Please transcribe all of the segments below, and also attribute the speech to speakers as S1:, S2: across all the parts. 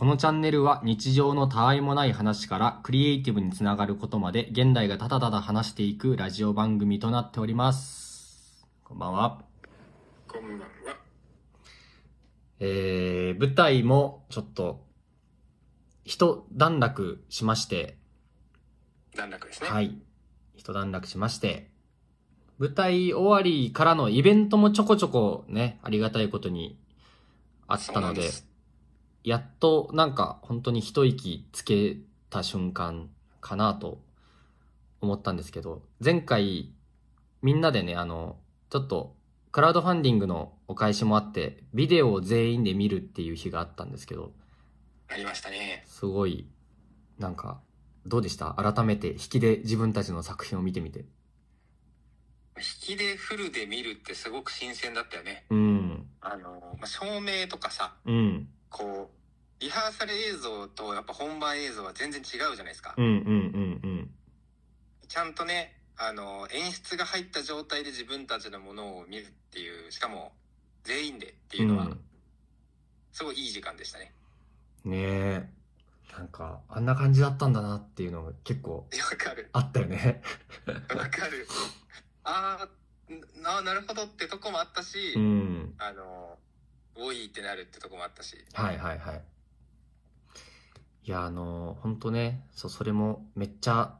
S1: このチャンネルは日常のたわいもない話からクリエイティブにつながることまで現代がただただ話していくラジオ番組となっております。こんばんは。こんばんは。えー、舞台もちょっと、一段落しまして。段落ですね。はい。一段落しまして。舞台終わりからのイベントもちょこちょこね、ありがたいことにあったので。そうやっとなんか本当に一息つけた瞬間かなと思ったんですけど、前回みんなでね、あの、ちょっとクラウドファンディングのお返しもあって、ビデオを全員で見るっていう日があったんですけど、
S2: ありましたね。
S1: すごい、なんか、どうでした改めて引きで自分たちの作品を見てみて。
S2: 引きでフルで見るってすごく新鮮だったよね。
S1: うん。あ
S2: の、まあ、照明とかさ、
S1: うん。こ
S2: う、リハーサル映像とやっぱ本番映像は全然違うじゃないですか。うんうんうんうん。ちゃんとね、あの、演出が入った状態で自分たちのものを見るっていう、しかも全員でっていうのは、うん、すごいいい時間でしたね。ねえ。なんか、
S1: あんな感じだったんだなっていうのが結構、わかる。あった
S2: よね。わかる。ああ、なるほどってとこもあったし、うん、あの、多いってなるってとこもあったし。はいはいはい。
S1: いや、あのー、ほんとね、そう、それもめっちゃ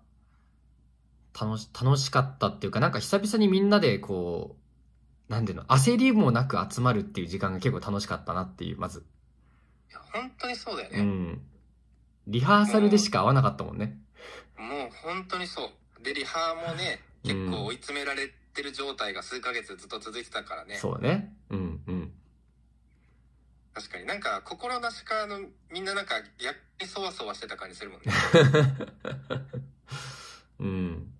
S1: 楽し、楽しかったっていうか、なんか久々にみんなでこう、なんていうの、焦りもなく集まるっていう時間が結構楽しかったなっていう、まず。
S2: いや、本当にそうだよね。う
S1: ん。リハーサルでしか会わなかったもんね。
S2: もう本当にそう。で、リハもね、結構追い詰められてる状態が数ヶ月ずっと続いてたからね。う
S1: ん、そうね。うん。
S2: 確かになんか心なしかのみんななんかやっにそわそわしてた感じするもんね
S1: うん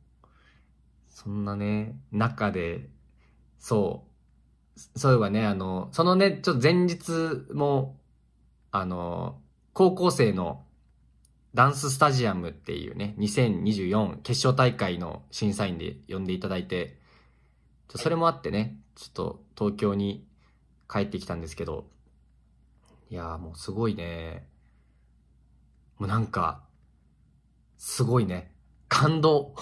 S1: そんなね中でそうそういえばねあのそのねちょっと前日もあの高校生のダンススタジアムっていうね、2024決勝大会の審査員で呼んでいただいて、それもあってね、ちょっと東京に帰ってきたんですけど、いやーもうすごいね。もうなんか、すごいね。感動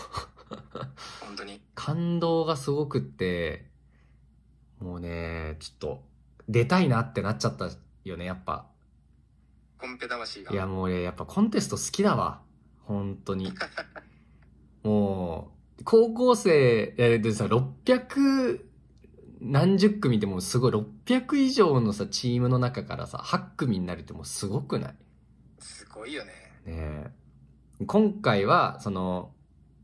S1: 本当に感動がすごくって、もうね、ちょっと、出たいなってなっちゃったよね、やっぱ。
S2: コンペ魂が。いや
S1: もう俺、やっぱコンテスト好きだわ。本当に。もう、高校生、やでさ、600何十組でもすごい600以上のさ、チームの中からさ、8組になるってもうすごくない
S2: すごいよね。
S1: ね今回は、その、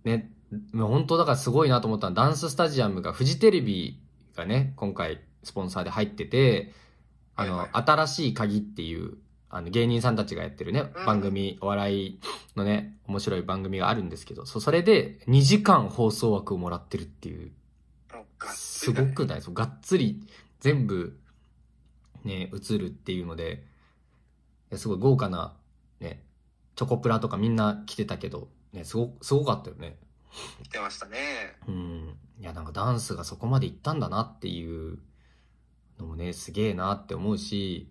S1: ね、もう本当だからすごいなと思ったのは、ダンススタジアムがフジテレビがね、今回スポンサーで入ってて、あの、はいはい、新しい鍵っていう、あの、芸人さんたちがやってるね、番組、お笑いのね、面白い番組があるんですけど、そ、それで2時間放送枠をもらってるっていう。すごくないそうがっつり全部ね映るっていうのですごい豪華なねチョコプラとかみんな来てたけど、ね、すごすごかったよね来てましたねうんいやなんかダンスがそこまでいったんだなっていうのもねすげえなって思うし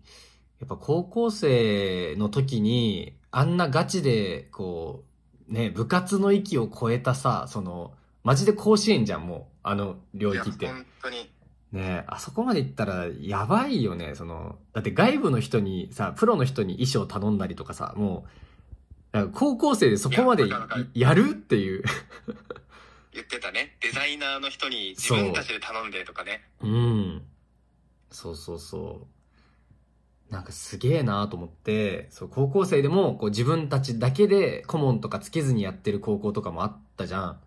S1: やっぱ高校生の時にあんなガチでこうね部活の域を超えたさそのマジで甲子園じゃんもうあの領域って。本当に。ねあそこまで行ったらやばいよね、その、だって外部の人にさ、プロの人に衣装頼んだりとかさ、もう、高校生でそこまでやるっていう。言ってた
S2: ね。デザイナーの人に自分たちで頼んでとか
S1: ね。ううん。
S2: そうそうそ
S1: う。なんかすげえなーと思っ
S2: て、そ
S1: う、高校生でもこう自分たちだけで顧問とかつけずにやってる高校とかもあったじゃん。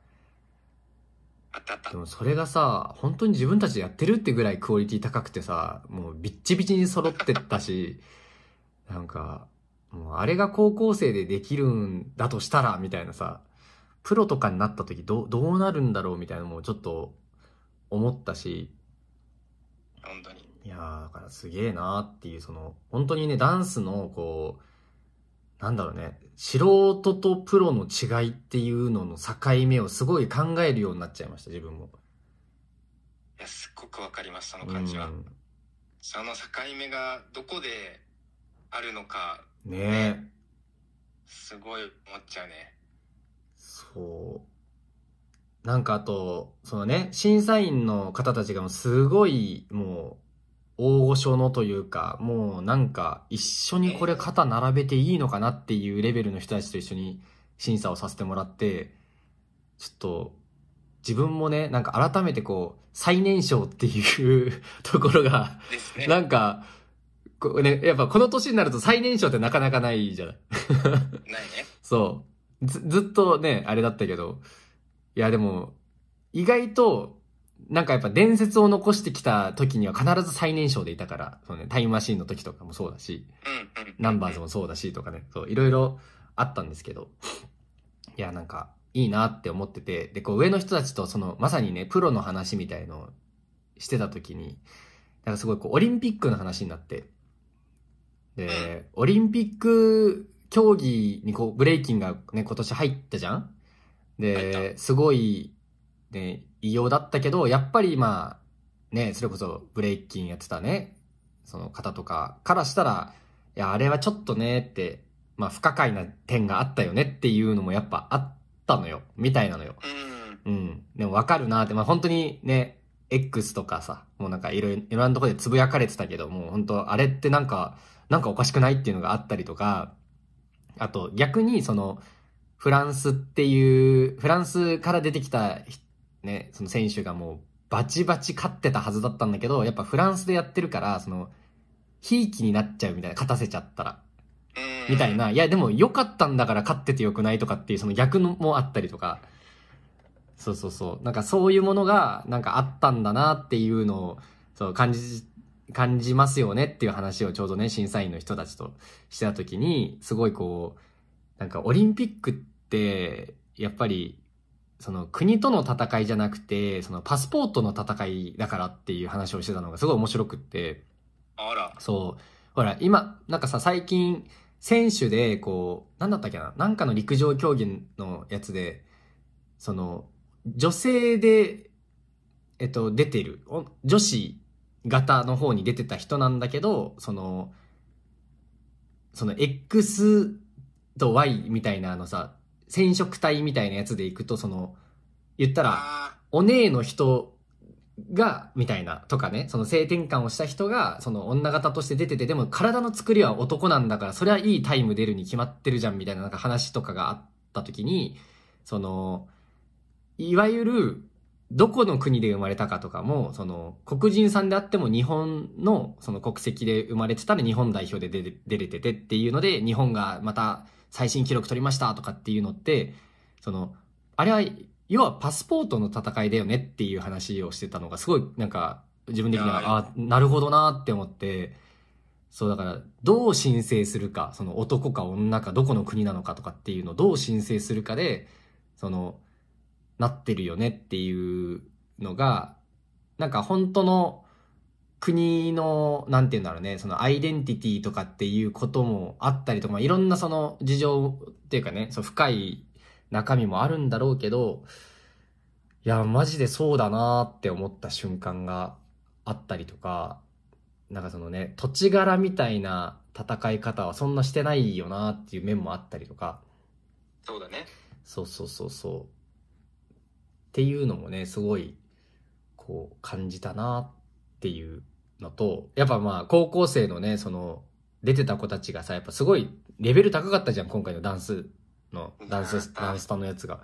S1: でもそれがさ、本当に自分たちでやってるってぐらいクオリティ高くてさ、もうビッチビチに揃ってったし、なんか、もうあれが高校生でできるんだとしたら、みたいなさ、プロとかになった時どどうなるんだろうみたいなのもちょっと思ったし、本当に。いやだからすげえなーっていう、その、本当にね、ダンスのこう、なんだろうね、素人とプロの違いっていうのの境目をすごい考えるようになっちゃいました、自分も。
S2: いや、すっごくわかります、その
S1: 感じは。うん、その境目がどこであるのか、ね。ねすごい思っちゃうね。そう。なんかあと、そのね、審査員の方たちがもうすごい、もう、大御所のというか、もうなんか一緒にこれ肩並べていいのかなっていうレベルの人たちと一緒に審査をさせてもらって、ちょっと自分もね、なんか改めてこう、最年少っていうところがね、なんか、こね、やっぱこの年になると最年少ってなかなかないじゃないないね。そう。ず、ずっとね、あれだったけど、いやでも、意外となんかやっぱ伝説を残してきた時には必ず最年少でいたから、そのね、タイムマシーンの時とかもそうだし、ナンバーズもそうだしとかね、そう、いろいろあったんですけど、いや、なんか、いいなって思ってて、で、こう上の人たちとその、まさにね、プロの話みたいのをしてた時に、なんかすごいこう、オリンピックの話になって、で、オリンピック競技にこう、ブレイキンがね、今年入ったじゃんで、すごい、ね、異様だったけど、やっぱりまあ、ね、それこそブレイキンやってたね、その方とかからしたら、いや、あれはちょっとねって、まあ不可解な点があったよねっていうのもやっぱあったのよ、みたいなのよ。うん。でもわかるなって、まあ本当にね、X とかさ、もうなんかいろいろなとこでつぶやかれてたけど、もう本当あれってなんか、なんかおかしくないっていうのがあったりとか、あと逆にその、フランスっていう、フランスから出てきたね、その選手がもうバチバチ勝ってたはずだったんだけど、やっぱフランスでやってるから、その、ひいきになっちゃうみたいな、勝たせちゃったら。みたいな、いやでも良かったんだから勝っててよくないとかっていうその逆のもあったりとか、そうそうそう、なんかそういうものがなんかあったんだなっていうのを、そう感じ、感じますよねっていう話をちょうどね、審査員の人たちとしてた時に、すごいこう、なんかオリンピックって、やっぱりその国との戦いじゃなくて、そのパスポートの戦いだからっていう話をしてたのがすごい面白くって。あら。そう。ほら、今、なんかさ、最近、選手で、こう、なんだったっけな、なんかの陸上競技のやつで、その、女性で、えっと、出てる、女子型の方に出てた人なんだけど、その、その X と Y みたいなのさ、染色体みたいなやつでいくと、その、言ったら、お姉の人が、みたいな、とかね、その性転換をした人が、その女型として出てて、でも体の作りは男なんだから、それはいいタイム出るに決まってるじゃん、みたいななんか話とかがあった時に、その、いわゆる、どこの国で生まれたかとかも、その、黒人さんであっても日本の、その国籍で生まれてたら日本代表で出れててっていうので、日本がまた、最新記録取りましたとかっていうのって、その、あれは、要はパスポートの戦いだよねっていう話をしてたのが、すごいなんか、自分的には、ああ、なるほどなって思って、そうだから、どう申請するか、その男か女か、どこの国なのかとかっていうのをどう申請するかで、その、なってるよねっていうのが、なんか本当の国の、なんて言うんだろうね、そのアイデンティティとかっていうこともあったりとか、まあ、いろんなその事情っていうかね、その深い中身もあるんだろうけど、いや、マジでそうだなって思った瞬間があったりとか、なんかそのね、土地柄みたいな戦い方はそんなしてないよなっていう面もあったりとか。そうだね。そうそうそうそう。っていうのもね、すごい、こう、感じたなっていうのと、やっぱまあ、高校生のね、その、出てた子たちがさ、やっぱすごいレベル高かったじゃん、今回のダンスの、ダンス、ダンスタのやつが。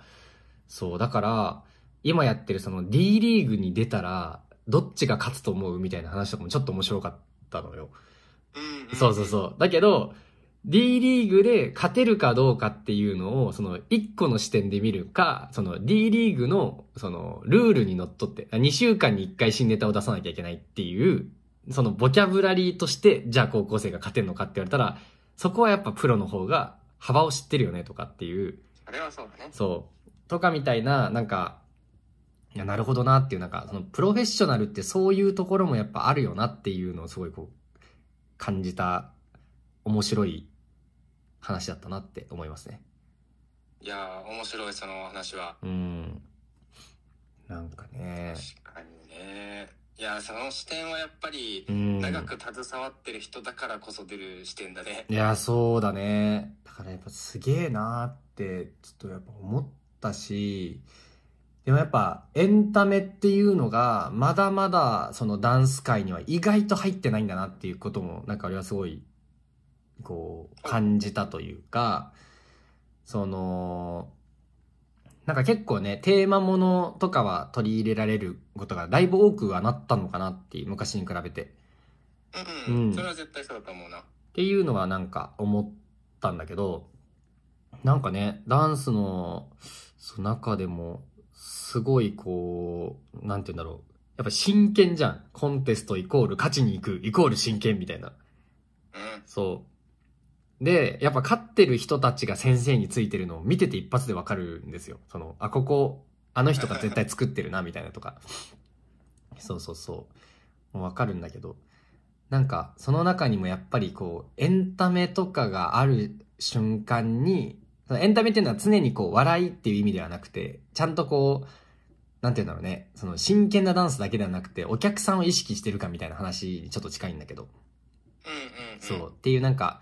S1: そう、だから、今やってるその D リーグに出たら、どっちが勝つと思うみたいな話とかもちょっと面白かったのよ。そうそうそう。だけど、D リーグで勝てるかどうかっていうのを、その1個の視点で見るか、その D リーグの、そのルールにのっとって、2週間に1回新ネタを出さなきゃいけないっていう、そのボキャブラリーとして、じゃあ高校生が勝てるのかって言われたら、そこはやっぱプロの方が幅を知ってるよねとかっていう。
S2: あれはそうだね。そ
S1: う。とかみたいな、なんか、いや、なるほどなっていう、なんか、そのプロフェッショナルってそういうところもやっぱあるよなっていうのをすごいこう、感じた面白い話だったなって思いますね。
S2: いや面白いその話は。うん。なんかね。確かにね。いやその視点はやっぱり長く携わってる人だからこそ出る視点だね。いや
S1: そうだね。だからやっぱすげえなってちょっとやっぱ思ったし、でもやっぱエンタメっていうのがまだまだそのダンス界には意外と入ってないんだなっていうこともなんか俺はすごいこう、感じたというか、その、なんか結構ね、テーマものとかは取り入れられることがだいぶ多くはなったのかなっていう、昔に比べて。うん、それは
S2: 絶対そうだと思う
S1: な。っていうのはなんか思ったんだけど、なんかね、ダンスの中でも、すごいこう、なんて言うんだろう。やっぱ真剣じゃん。コンテストイコール勝ちに行く、イコール真剣みたいな。うん、そで、やっぱ勝ってる人たちが先生についてるのを見てて一発でわかるんですよ。その、あ、ここ、あの人が絶対作ってるな、みたいなとか。そうそうそう。わかるんだけど。なんか、その中にもやっぱりこう、エンタメとかがある瞬間に、エンタメっていうのは常にこう、笑いっていう意味ではなくて、ちゃんとこう、なんて言うんだろうね、その真剣なダンスだけではなくて、お客さんを意識してるかみたいな話にちょっと近いんだけど。うんうん、うん、そう。っていうなんか、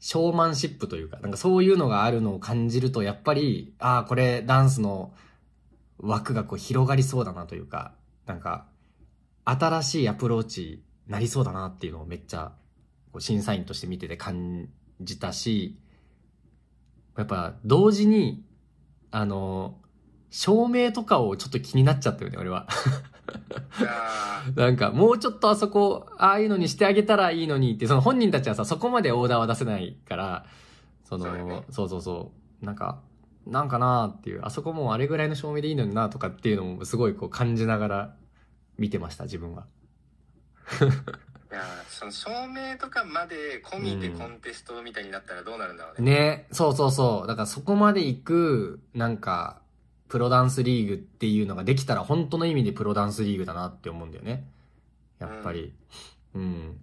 S1: ショーマンシップというか、なんかそういうのがあるのを感じると、やっぱり、ああ、これダンスの枠がこう広がりそうだなというか、なんか、新しいアプローチなりそうだなっていうのをめっちゃ、こう審査員として見てて感じたし、やっぱ同時に、あの、照明とかをちょっと気になっちゃったよね、俺はなんか、もうちょっとあそこ、ああいうのにしてあげたらいいのにって、その本人たちはさ、そこまでオーダーは出せないから、その、そうね、そうそうそうなんか、なんかなーっていう、あそこもあれぐらいの照明でいいのになとかっていうのもすごいこう感じながら見てました、自分は。
S2: いやその照明とかまで込みでコンテストみたいになったらどうなる
S1: んだろうね。うん、ね、そうそうそう。だからそこまで行く、なんか、プロダンスリーグっていうのができたら本当の意味でプロダンスリーグだなって思うんだよね。やっぱり。うん。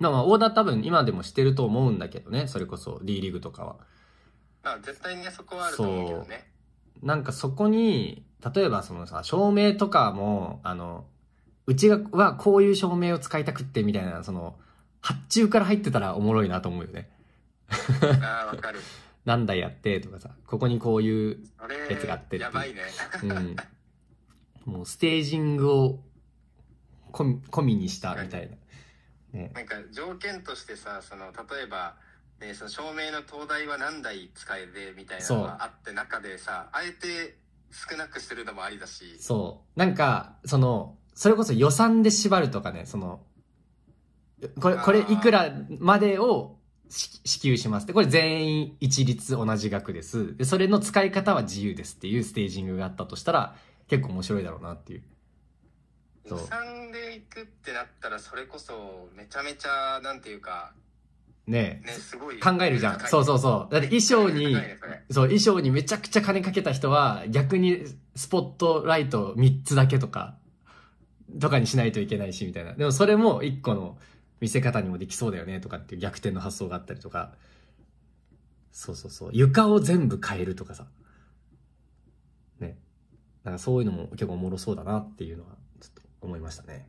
S1: まあオーダー多分今でもしてると思うんだけどね。それこそ D リーグとかは。まあ絶対にね、そこはあると思うけどね。なんかそこに、例えばそのさ、照明とかも、あの、うちがはこういう照明を使いたくってみたいな、その、発注から入ってたらおもろいなと思うよね。ああ、わかる。何台やってとかさ、ここにこういうやつがあってってやばいね。うん。もうステージングを込み込みにしたみたいな。ね、なんか条件としてさ、その例えば、ね、その照明の灯台は何台使えでみたいなのがあって中でさ、
S2: あえて少なくするのもありだし。
S1: そう。なんか、その、それこそ予算で縛るとかね、その、これ、これいくらまでを支給しますで、これ全員一律同じ額です。で、それの使い方は自由ですっていうステージングがあったとしたら、結構面白いだろうなっていう。
S2: そう。で行くってなったら、それこそ、めちゃめちゃ、なんていうか、ねえ、ね、すごい考
S1: えるじゃん。そうそうそう。だって衣装に、ね、そう、衣装にめちゃくちゃ金かけた人は、逆にスポットライト3つだけとか、とかにしないといけないし、みたいな。でもそれも1個の、見せ方にもできそうだよねとかっていう逆転の発想があったりとか、そうそうそう、床を全部変えるとかさ、ね。なんかそういうのも結構おもろそうだなっていうのはちょっと思いましたね。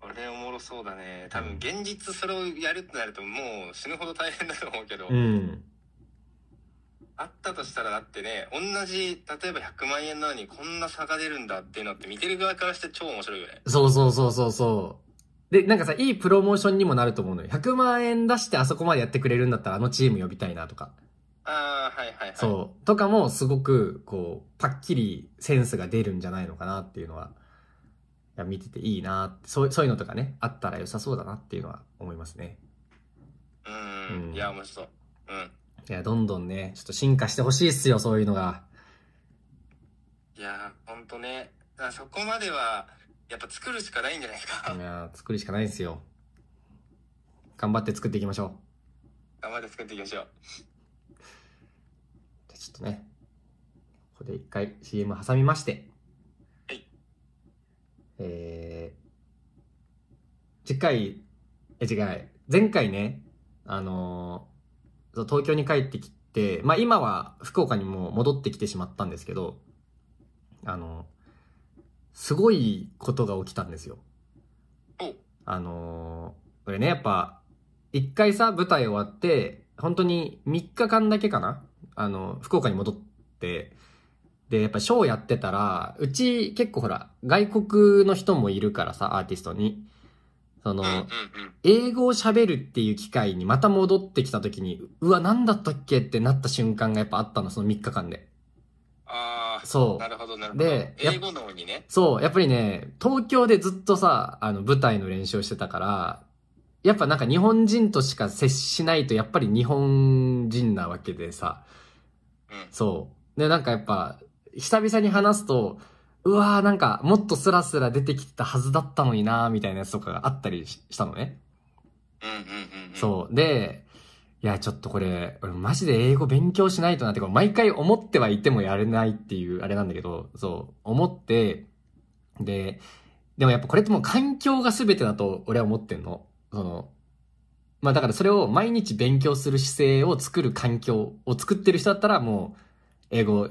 S1: あれおもろそうだね。多分現実
S2: それをやるってなるともう死ぬほど大変だと思うけど。うん。あったとしたらだってね、同じ、例えば100万円なのにこんな差が出るんだっていうのって見てる側からして超面白いよね。
S1: そうそうそうそうそう。で、なんかさ、いいプロモーションにもなると思うのよ。100万円出してあそこまでやってくれるんだったらあのチーム呼びたいなとか。ああ、はいはいはい。そう。とかもすごく、こう、パッキリセンスが出るんじゃないのかなっていうのは、いや見てていいなってそう、そういうのとかね、あったら良さそうだなっていうのは思いますね。うん
S2: うん、いや、面白そう。う
S1: ん。いや、どんどんね、ちょっと進化してほしいっすよ、そういうのが。
S2: いや、ほんとね。そこまでは、やっぱ作るしかないんじゃないです
S1: かいや作るしかないですよ頑張って作っていきましょ
S2: う頑張って作っていきましょう
S1: じゃちょっとねここで一回 CM 挟みましてはいえー、次回え違う前回ねあのー、東京に帰ってきてまあ今は福岡にも戻ってきてしまったんですけどあのすごいことが起きたんですよ。あのー、これね、やっぱ、一回さ、舞台終わって、本当に3日間だけかなあの、福岡に戻って、で、やっぱショーやってたら、うち結構ほら、外国の人もいるからさ、アーティストに。その、英語を喋るっていう機会にまた戻ってきた時に、うわ、何だったっけってなった瞬間がやっぱあったの、その3日間で。そう。なるほど、なるほど。で、英語方にね。そう、やっぱりね、東京でずっとさ、あの、舞台の練習をしてたから、やっぱなんか日本人としか接しないと、やっぱり日本人なわけでさ。うん。そう。で、なんかやっぱ、久々に話すと、うわーなんか、もっとスラスラ出てきたはずだったのになーみたいなやつとかがあったりしたのね。うんうんうん、うん。そう。で、いや、ちょっとこれ、俺マジで英語勉強しないとなって、毎回思ってはいてもやれないっていう、あれなんだけど、そう、思って、で、でもやっぱこれってもう環境が全てだと俺は思ってんの。その、まあだからそれを毎日勉強する姿勢を作る環境を作ってる人だったらもう英語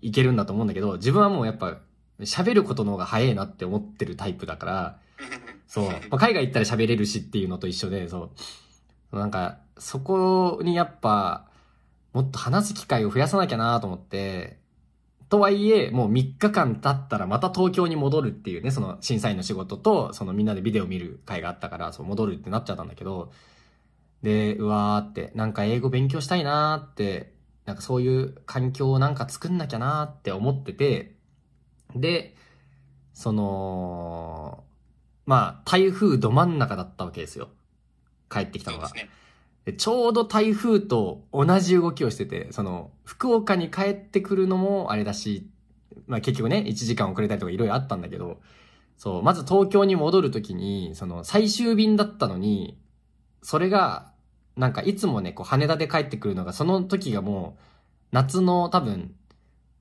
S1: いけるんだと思うんだけど、自分はもうやっぱ喋ることの方が早いなって思ってるタイプだから、そう、まあ、海外行ったら喋れるしっていうのと一緒で、そう、なんか、そこにやっぱ、もっと話す機会を増やさなきゃなと思って、とはいえ、もう3日間経ったらまた東京に戻るっていうね、その審査員の仕事と、そのみんなでビデオ見る会があったから、そう戻るってなっちゃったんだけど、で、うわーって、なんか英語勉強したいなーって、なんかそういう環境をなんか作んなきゃなーって思ってて、で、その、まあ、台風ど真ん中だったわけですよ。帰ってきたのが。そうですねちょうど台風と同じ動きをしてて、その、福岡に帰ってくるのもあれだし、まあ結局ね、1時間遅れたりとかいろいろあったんだけど、そう、まず東京に戻るときに、その、最終便だったのに、それが、なんかいつもね、こう羽田で帰ってくるのが、その時がもう、夏の多分、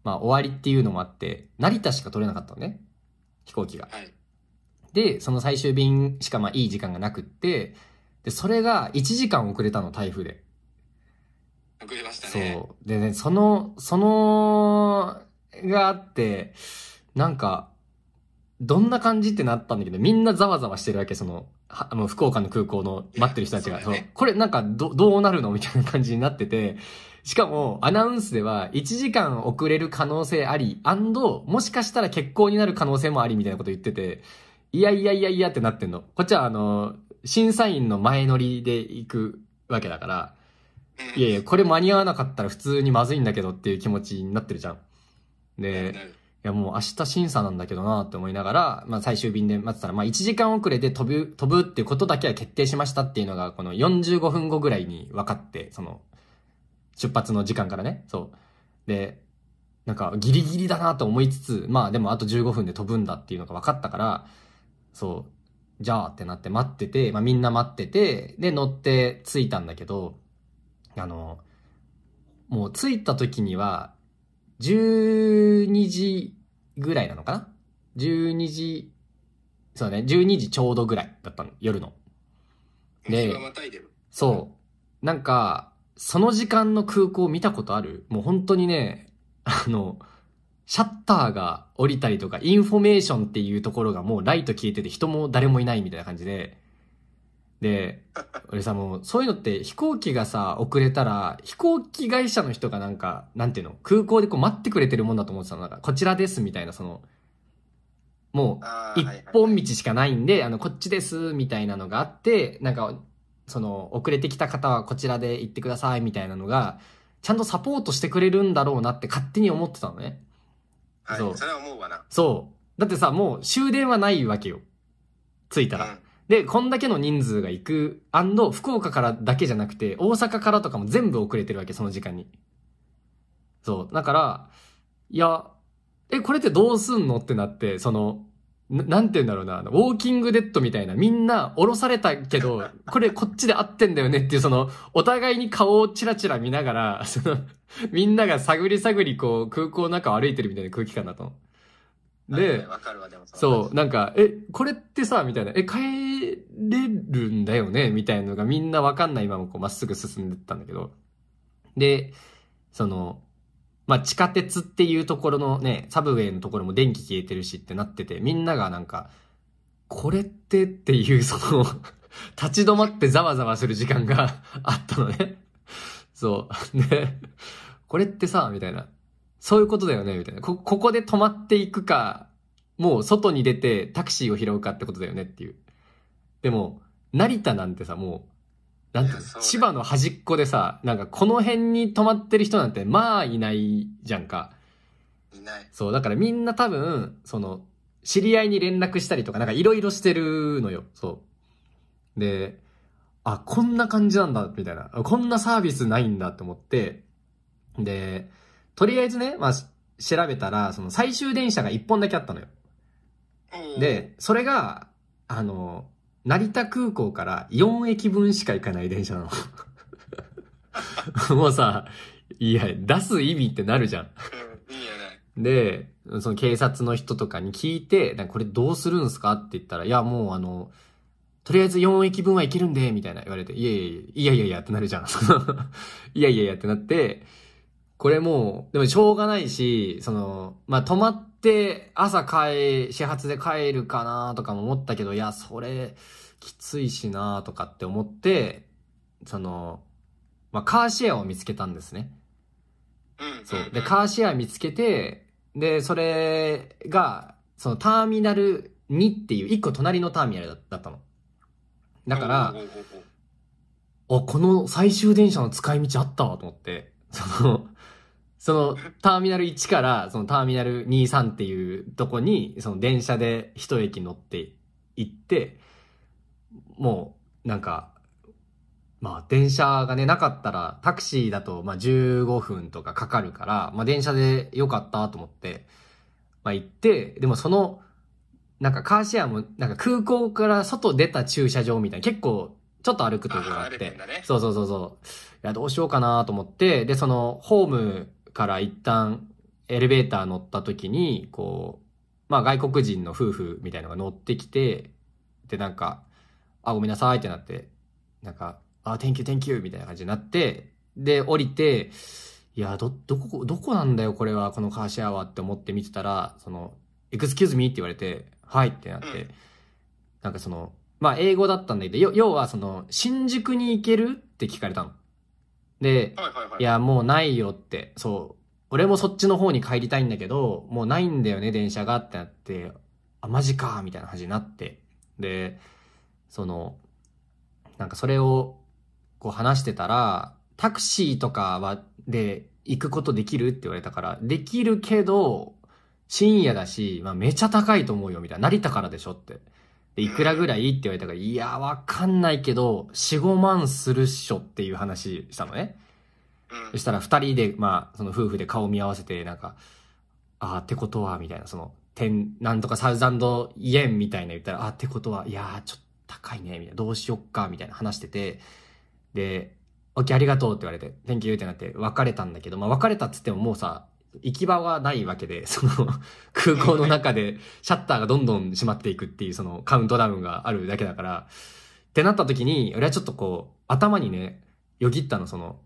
S1: まあ終わりっていうのもあって、成田しか取れなかったのね、飛行機が。はい、で、その最終便しかまあいい時間がなくって、で、それが1時間遅れたの、台風で。遅れましたね。そう。でね、その、その、があって、なんか、どんな感じってなったんだけど、みんなざわざわしてるわけ、その、はあの、福岡の空港の待ってる人たちが。そう、ね、これなんか、ど、どうなるのみたいな感じになってて、しかも、アナウンスでは、1時間遅れる可能性あり、アンド、もしかしたら欠航になる可能性もあり、みたいなこと言ってて、いやいやいやいやってなってんの。こっちは、あの、審査員の前乗りで行くわけだから、いやいや、これ間に合わなかったら普通にまずいんだけどっていう気持ちになってるじゃん。で、いやもう明日審査なんだけどなって思いながら、まあ最終便で待ってたら、まあ1時間遅れで飛ぶ、飛ぶっていうことだけは決定しましたっていうのが、この45分後ぐらいに分かって、その、出発の時間からね、そう。で、なんかギリギリだなと思いつつ、まあでもあと15分で飛ぶんだっていうのが分かったから、そう、じゃあってなって待ってて、まあみんな待ってて、で乗って着いたんだけど、あの、もう着いた時には、12時ぐらいなのかな ?12 時、そうね、12時ちょうどぐらいだったの、夜の。で、そう。なんか、その時間の空港見たことあるもう本当にね、あの、シャッターが降りたりとか、インフォメーションっていうところがもうライト消えてて人も誰もいないみたいな感じで、で、俺さ、もう、そういうのって飛行機がさ、遅れたら、飛行機会社の人がなんか、なんていうの、空港でこう待ってくれてるもんだと思ってたの。なんか、こちらですみたいな、その、もう、一本道しかないんで、あの、こっちですみたいなのがあって、なんか、その、遅れてきた方はこちらで行ってくださいみたいなのが、ちゃんとサポートしてくれるんだろうなって勝手に思ってたのね。
S2: はい、そう。それは思うわな。
S1: そう。だってさ、もう終電はないわけよ。着いたら。うん、で、こんだけの人数が行く、福岡からだけじゃなくて、大阪からとかも全部遅れてるわけ、その時間に。そう。だから、いや、え、これってどうすんのってなって、その、ななんて言うんだろうな、ウォーキングデッドみたいな、みんな降ろされたけど、これこっちで合ってんだよねっていう、その、お互いに顔をチラチラ見ながら、その、みんなが探り探りこう空港の中を歩いてるみたいな空気感だと。で、そう、なんか、え、これってさ、みたいな、え、帰れるんだよねみたいなのがみんなわかんないままこうまっすぐ進んでったんだけど。で、その、まあ、地下鉄っていうところのね、サブウェイのところも電気消えてるしってなってて、みんながなんか、これってっていう、その 立ち止まってざわざわする時間があったのねそう。でこれってさ、みたいな。そういうことだよね、みたいな。こ、ここで止まっていくか、もう外に出てタクシーを拾うかってことだよねっていう。でも、成田なんてさ、もう、なんての、ね、千葉の端っこでさ、なんかこの辺に泊まってる人なんて、まあいないじゃんか。いない。そう、だからみんな多分、その、知り合いに連絡したりとか、なんかいろいろしてるのよ、そう。で、あ、こんな感じなんだ、みたいな。こんなサービスないんだって思って、で、とりあえずね、まあ、調べたら、その最終電車が1本だけあったのよ。で、それが、あの、成田空港から4駅分しか行かない電車なの。もうさ、いや、出す意味ってなるじゃん。で、その警察の人とかに聞いて、これどうするんすかって言ったら、いや、もうあの、とりあえず4駅分は行けるんで、みたいな言われて、いやいやいや、いやいやいやってなるじゃん。いやいやいやってなって、これもう、でもしょうがないし、その、まあ、泊まって朝帰、始発で帰るかなとかも思ったけど、いや、それ、きついしなとかって思って、その、まあ、カーシェアを見つけたんですね。そう。で、カーシェア見つけて、で、それが、そのターミナル2っていう、1個隣のターミナルだったの。だから、あ、この最終電車の使い道あったわと思って、その、そのターミナル1からそのターミナル23っていうとこにその電車で一駅乗って行ってもうなんかまあ電車がねなかったらタクシーだとまあ15分とかかかるからまあ電車でよかったと思ってまあ行ってでもそのなんかカーシェアもなんか空港から外出た駐車場みたいな結構ちょっと歩くとこがあってそうそうそうそういやどうしようかなと思ってでそのホームから一旦エレベーター乗った時に、こう、まあ外国人の夫婦みたいのが乗ってきて、でなんか、あ、ごめんなさいってなって、なんか、あ、天気天気みたいな感じになって、で、降りて、いや、ど、どこ、どこなんだよ、これは、このカーシェアはって思って見てたら、その、エクスキューズミーって言われて、はいってなって、なんかその、まあ英語だったんだけど、要はその、新宿に行けるって聞かれたの。で、いや、もうないよって、そう、俺もそっちの方に帰りたいんだけど、もうないんだよね、電車がってなって、あ、マジか、みたいな話になって、で、その、なんかそれを、こう話してたら、タクシーとかは、で、行くことできるって言われたから、できるけど、深夜だし、まあ、めちゃ高いと思うよ、みたいな。成田からでしょって。で、いくらぐらいって言われたから、いや、わかんないけど、4、5万するっしょっていう話したのね。そしたら二人で、まあ、その夫婦で顔見合わせて、なんか、ああ、ってことは、みたいな、その、天、なんとかサウザンドイエンみたいな言ったら、ああ、ってことは、いやー、ちょっと高いね、みたいな、どうしよっか、みたいな話してて、で、OK ありがとうって言われて、Thank you ってなって別れたんだけど、まあ別れたっつってももうさ、行き場はないわけで、その空港の中でシャッターがどんどん閉まっていくっていうそのカウントダウンがあるだけだから、ってなった時に、俺はちょっとこう、頭にね、よぎったの、その、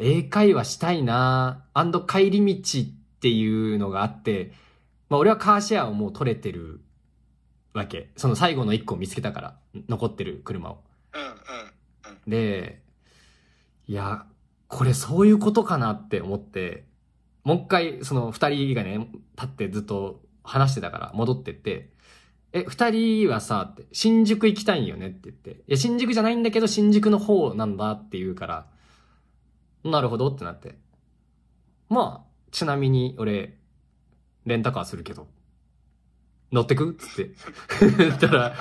S1: 英会話したいなアンド帰り道っていうのがあって、まあ俺はカーシェアをもう取れてるわけ。その最後の1個を見つけたから、残ってる車を。で、いや、これそういうことかなって思って、もう一回、その二人がね、立ってずっと話してたから戻ってって、え、二人はさ、って、新宿行きたいんよねって言って、いや、新宿じゃないんだけど、新宿の方なんだって言うから、なるほどってなって。まあ、ちなみに俺、レンタカーするけど、乗ってくっつって。言ったら、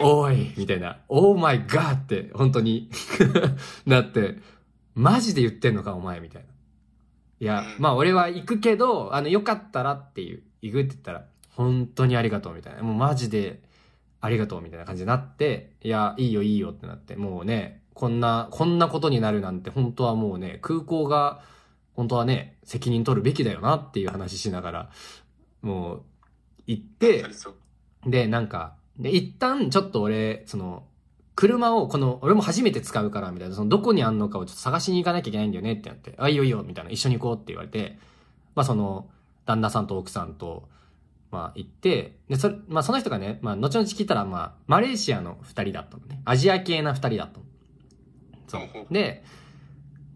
S1: おいみたいな。オーマイガーって、本当に なって、マジで言ってんのか、お前みたいな。いや、まあ俺は行くけど、あの、よかったらっていう、行くって言ったら、本当にありがとうみたいな。もうマジで、ありがとうみたいな感じになって、いや、いいよいいよってなって、もうね、こんな、こんなことになるなんて本当はもうね、空港が、本当はね、責任取るべきだよなっていう話しながら、もう、行って、で、なんか、で、一旦ちょっと俺、その、車をこの、俺も初めて使うから、みたいな、そのどこにあんのかをちょっと探しに行かなきゃいけないんだよねってなって、あ、いいよいいよ、みたいな、一緒に行こうって言われて、まあその、旦那さんと奥さんと、まあ行って、で、それ、まあその人がね、まあ後々聞いたら、まあ、マレーシアの二人だったのね。アジア系な二人だったの。そう。で、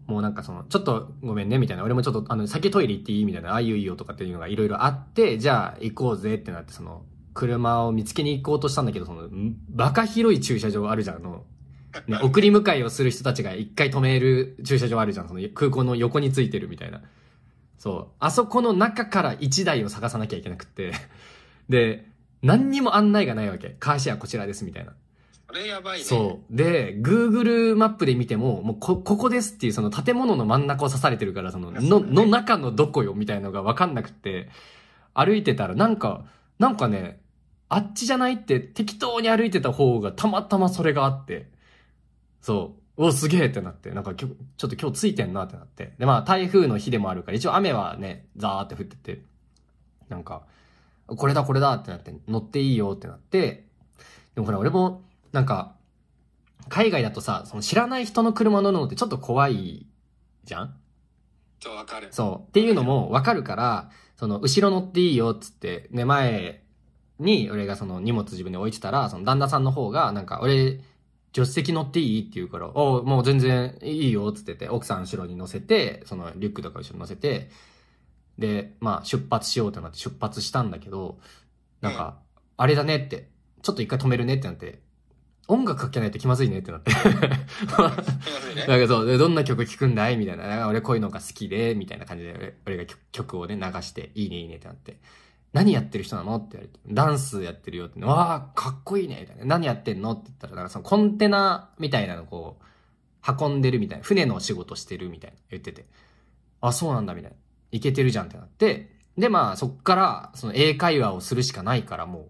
S1: もうなんかその、ちょっとごめんね、みたいな。俺もちょっと、あの、先トイレ行っていいみたいな、ああいういいよとかっていうのがいろいろあって、じゃあ行こうぜってなって、その、車を見つけに行こうとしたんだけど、その、バカ広い駐車場あるじゃん、あの、ね、送り迎えをする人たちが一回止める駐車場あるじゃん、その空港の横についてるみたいな。そう。あそこの中から一台を探さなきゃいけなくって。で、何にも案内がないわけ。カーシェアこちらですみたいな。それやばいね。そう。で、Google マップで見ても、もうこ、ここですっていうその建物の真ん中を刺されてるから、その、の、の中のどこよみたいのがわかんなくって、歩いてたらなんか、なんかね、あっちじゃないって適当に歩いてた方がたまたまそれがあって、そう、お、すげえってなって、なんかきょちょっと今日ついてんなってなって。で、まあ台風の日でもあるから、一応雨はね、ザーって降ってて、なんか、これだこれだってなって、乗っていいよってなって、でもほら、俺も、なんか、海外だとさ、その知らない人の車乗るのってちょっと怖いじゃんそう、わかる。そう。っていうのもわかるから、その、後ろ乗っていいよっつって、ね、前、に、俺がその荷物自分で置いてたら、その旦那さんの方が、なんか、俺、助手席乗っていいって言うから、おもう全然いいよ、つってて、奥さん後ろに乗せて、そのリュックとか後ろに乗せて、で、まあ、出発しようってなって出発したんだけど、なんか、あれだねって、ちょっと一回止めるねってなって、音楽かけないと気まずいねってなって なん
S2: か
S1: そう、どんな曲聴くんだいみたいな。俺こういうのが好きで、みたいな感じで俺、俺が曲をね、流して、いいねいいねってなって。何やってる人なのって言われて、ダンスやってるよって、わあ、かっこいいねみたいな。何やってんのって言ったら、なんかそのコンテナみたいなのこう、運んでるみたいな。船の仕事してるみたいな言ってて。あ、そうなんだみたいな。いけてるじゃんってなって。で、まあ、そっから、その英会話をするしかないから、も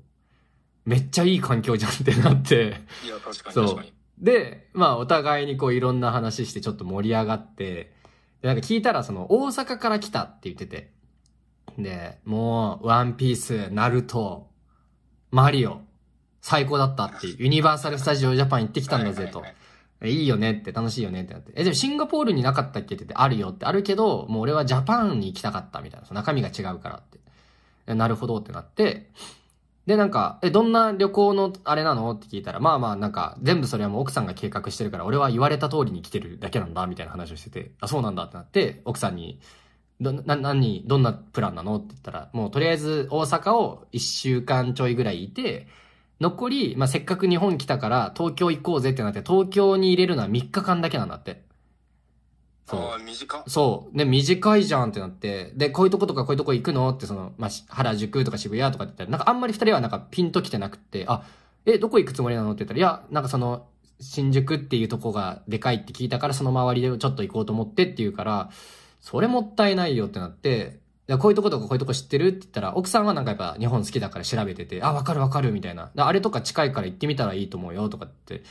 S1: う、めっちゃいい環境じゃんってなって。い
S2: や、確かに確かに。
S1: で、まあ、お互いにこう、いろんな話して、ちょっと盛り上がって、で、なんか聞いたら、その、大阪から来たって言ってて。で、もう、ワンピース、ナルト、マリオ、最高だったって、ユニバーサル・スタジオ・ジャパン行ってきたんだぜと。いいよねって、楽しいよねってなって。え、でもシンガポールになかったっけって言って、あるよって、あるけど、もう俺はジャパンに行きたかったみたいな。中身が違うからって。なるほどってなって、で、なんか、え、どんな旅行のあれなのって聞いたら、まあまあ、なんか、全部それはもう奥さんが計画してるから、俺は言われた通りに来てるだけなんだ、みたいな話をしてて、あ、そうなんだってなって、奥さんに、ど、な、何、どんなプランなのって言ったら、もうとりあえず大阪を一週間ちょいぐらいいて、残り、まあ、せっかく日本来たから東京行こうぜってなって、東京に入れるのは3日間だけなんだって。
S2: そう。ああ、短
S1: そう。で、短いじゃんってなって、で、こういうとことかこういうとこ行くのってその、まあ、原宿とか渋谷とかって言ったら、なんかあんまり二人はなんかピンと来てなくて、あ、え、どこ行くつもりなのって言ったら、いや、なんかその、新宿っていうとこがでかいって聞いたから、その周りでちょっと行こうと思ってって言うから、それもったいないよってなって、こういうとことかこういうとこ知ってるって言ったら、奥さんはなんかやっぱ日本好きだから調べてて、あ、わかるわかるみたいな。あれとか近いから行ってみたらいいと思うよとかって、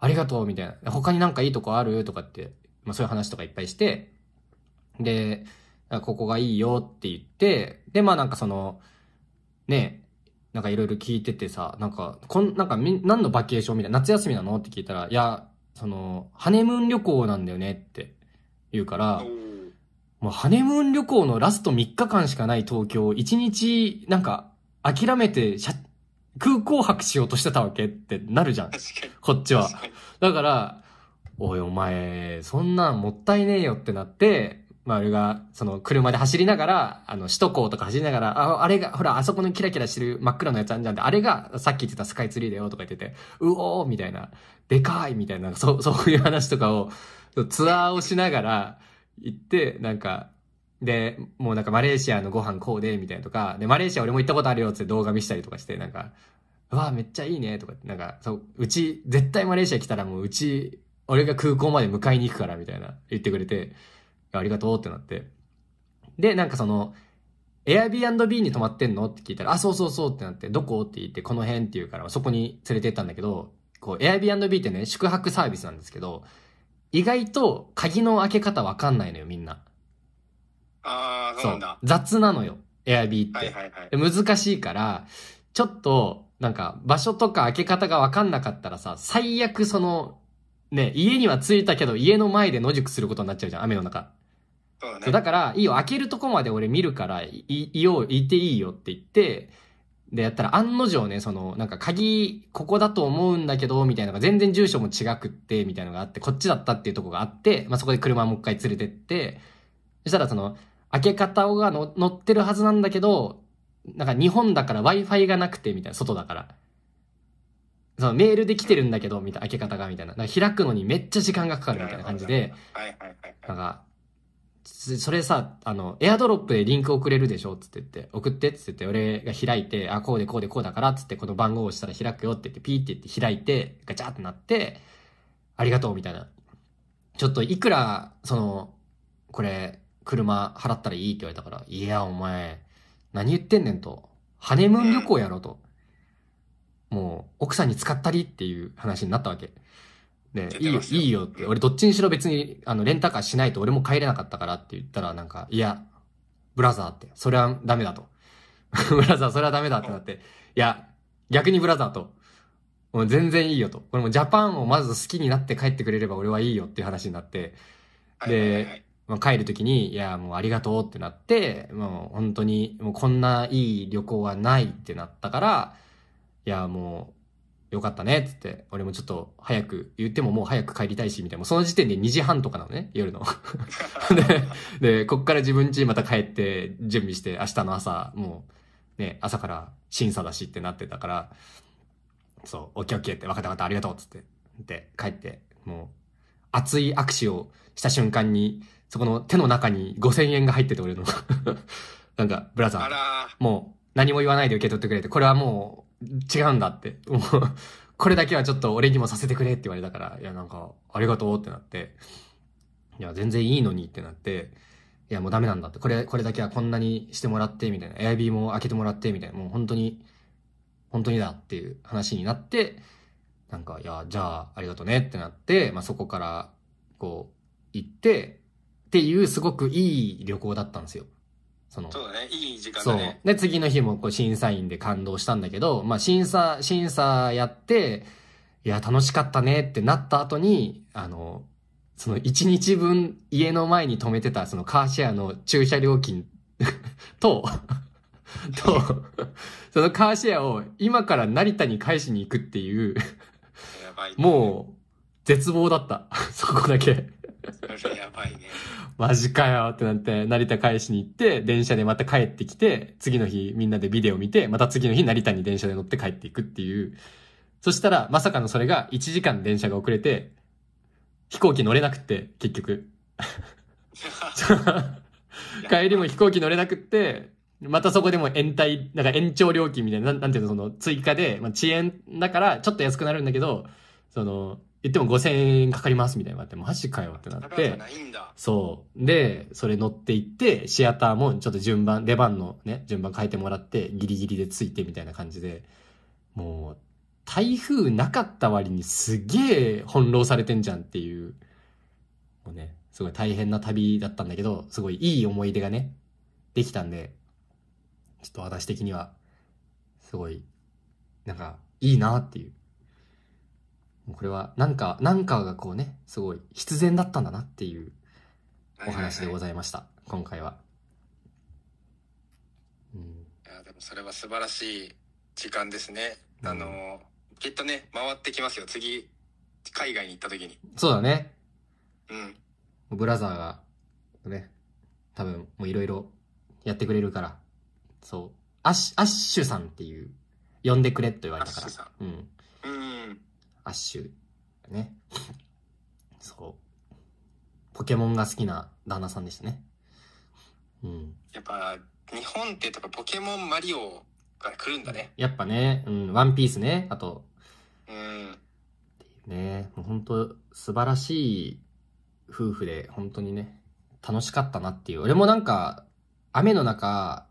S1: ありがとうみたいな。他になんかいいとこあるとかって、まあそういう話とかいっぱいして、で、ここがいいよって言って、で、まあなんかその、ね、なんかいろいろ聞いててさ、なんか、こん、なんかみ、何のバケーションみたいな、夏休みなのって聞いたら、いや、その、ハネムーン旅行なんだよねって言うから、もうハネムーン旅行のラスト3日間しかない東京、1日、なんか、諦めて、空港泊しようとしてたわけってなるじゃん。こっちは。だから、おいお前、そんなんもったいねえよってなって、まあ俺が、その車で走りながら、あの、首都高とか走りながら、あ、あれが、ほら、あそこのキラキラしてる真っ暗なやつあんじゃんって、あれが、さっき言ってたスカイツリーだよとか言ってて、うおーみたいな、でかいみたいな、そう、そういう話とかを、ツアーをしながら、行って、なんか、で、もうなんかマレーシアのご飯こうで、みたいなとか、で、マレーシア俺も行ったことあるよって動画見したりとかして、なんか、うわめっちゃいいね、とか、なんか、そう、うち、絶対マレーシア来たらもううち、俺が空港まで迎えに行くから、みたいな、言ってくれて、ありがとうってなって。で、なんかその、エアビービーに泊まってんのって聞いたら、あ、そうそうそうってなって、どこって言って、この辺って言うから、そこに連れて行ったんだけど、こう、a アビービーってね、宿泊サービスなんですけど、意外と鍵の開け方わかんないのよ、みんな。ああ、そうなんだ。雑なのよ、エアビーって、はいはいはい。難しいから、ちょっと、なんか、場所とか開け方がわかんなかったらさ、最悪その、ね、家には着いたけど、家の前で野宿することになっちゃうじゃん、雨の中。そうだね。だから、いいよ、開けるとこまで俺見るから、い、いよう、いていいよって言って、で、やったら案の定ね、その、なんか鍵、ここだと思うんだけど、みたいなのが全然住所も違くって、みたいなのがあって、こっちだったっていうとこがあって、まあ、そこで車もう一回連れてって、そしたらその、開け方が乗ってるはずなんだけど、なんか日本だから Wi-Fi がなくて、みたいな、外だから。そのメールで来てるんだけど、みたいな、開け方が、みたいな。開くのにめっちゃ時間がかかるみたいな感じで、なんか、それさ、あの、エアドロップでリンク送れるでしょつって言って、送ってつって言って、俺が開いて、あ、こうでこうでこうだからつって、この番号を押したら開くよって言って、ピーって言って開いて、ガチャってなって、ありがとうみたいな。ちょっといくら、その、これ、車払ったらいいって言われたから、いや、お前、何言ってんねんと。ハネムーン旅行やろと。もう、奥さんに使ったりっていう話になったわけ。で、いいよ、いいよって、俺どっちにしろ別に、あの、レンタカーしないと俺も帰れなかったからって言ったら、なんか、いや、ブラザーって、それはダメだと。ブラザー、それはダメだってなって、いや、逆にブラザーと、もう全然いいよと。これもジャパンをまず好きになって帰ってくれれば俺はいいよっていう話になって、で、まあ、帰るときに、いや、もうありがとうってなって、もう本当に、もうこんないい旅行はないってなったから、いや、もう、よかったね、つって。俺もちょっと早く、言ってももう早く帰りたいし、みたいな。その時点で2時半とかなのね、夜の。で、で、こっから自分家また帰って準備して、明日の朝、もう、ね、朝から審査だしってなってたから、そう、オッケーオッケーって、わかったわかった、ありがとう、つって。で、帰って、もう、熱い握手をした瞬間に、そこの手の中に5000円が入ってて、俺の。なんか、ブラザー。もう、何も言わないで受け取ってくれて、これはもう、違うんだって。もう、これだけはちょっと俺にもさせてくれって言われたから、いや、なんか、ありがとうってなって、いや、全然いいのにってなって、いや、もうダメなんだって、これ、これだけはこんなにしてもらって、みたいな、エアビーも開けてもらって、みたいな、もう本当に、本当にだっていう話になって、なんか、いや、じゃあ、ありがとねってなって、まあ、そこから、こう、行って、っていう、すごくいい旅行だったんですよ。その。そうね、いい時間だね。で、次の日もこう審査員で感動したんだけど、まあ審査、審査やって、いや、楽しかったねってなった後に、あの、その1日分家の前に止めてたそのカーシェアの駐車料金 ととそのカーシェアを今から成田に返しに行くっていう、もう絶望だった。そこだけ。マジかよってなって、成田返しに行って、電車でまた帰ってきて、次の日みんなでビデオ見て、また次の日成田に電車で乗って帰っていくっていう。そしたら、まさかのそれが1時間電車が遅れて、飛行機乗れなくって、結局。帰りも飛行機乗れなくって、またそこでも延滞、なんか延長料金みたいな、なんていうの、その追加で、まあ遅延だからちょっと安くなるんだけど、その、言っても5000円かかりますみたいになって、マジかよってなって。そう。で、それ乗っていって、シアターもちょっと順番、出番のね、順番変えてもらって、ギリギリでついてみたいな感じで、もう、台風なかった割にすげえ翻弄されてんじゃんっていう、もうね、すごい大変な旅だったんだけど、すごいいい思い出がね、できたんで、ちょっと私的には、すごい、なんか、いいなっていう。これはなんか、なんかがこうね、すごい必然だったんだなっていうお話でございました、はいはいはい、今回は。
S2: うん、いやでもそれは素晴らしい時間ですね。うん、あの、きっとね、回ってきますよ、次、海外に行った時
S1: に。そうだね。うん。ブラザーが、ね、多分、もういろいろやってくれるから、そう。アッシュ、アッシュさんっていう、呼んでくれと言われたから。アッシュさん。うん。アッシュ。ね。そう。ポケモンが好きな旦那さんでしたね。うん。
S2: やっぱ、日本ってとかポケモンマリオから来るんだね。やっぱね、
S1: うん、ワンピースね、あと。うん。ね、もう本当素晴らしい夫婦で、本当にね、楽しかったなっていう。俺もなんか、雨の中、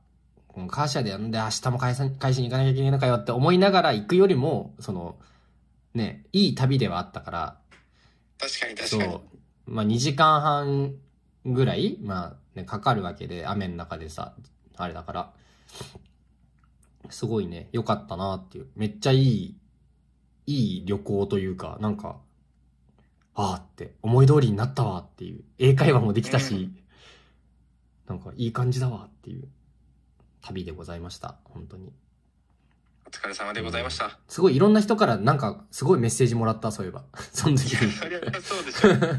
S1: カーシアでやんで、明日も会社に行かなきゃいけないのかよって思いながら行くよりも、その、ね、いい旅ではあったから、確かに確かに。そう。まあ、2時間半ぐらい、まあ、ね、かかるわけで、雨の中でさ、あれだから。すごいね、良かったなっていう。めっちゃいい、いい旅行というか、なんか、ああって思い通りになったわっていう。英会話もできたし、なんかいい感じだわっていう旅でございました。
S2: 本当に。お疲れ様でございました。
S1: すごいいろんな人からなんかすごいメッセージもらった、そういえば。その時に。
S2: そそうでしょ。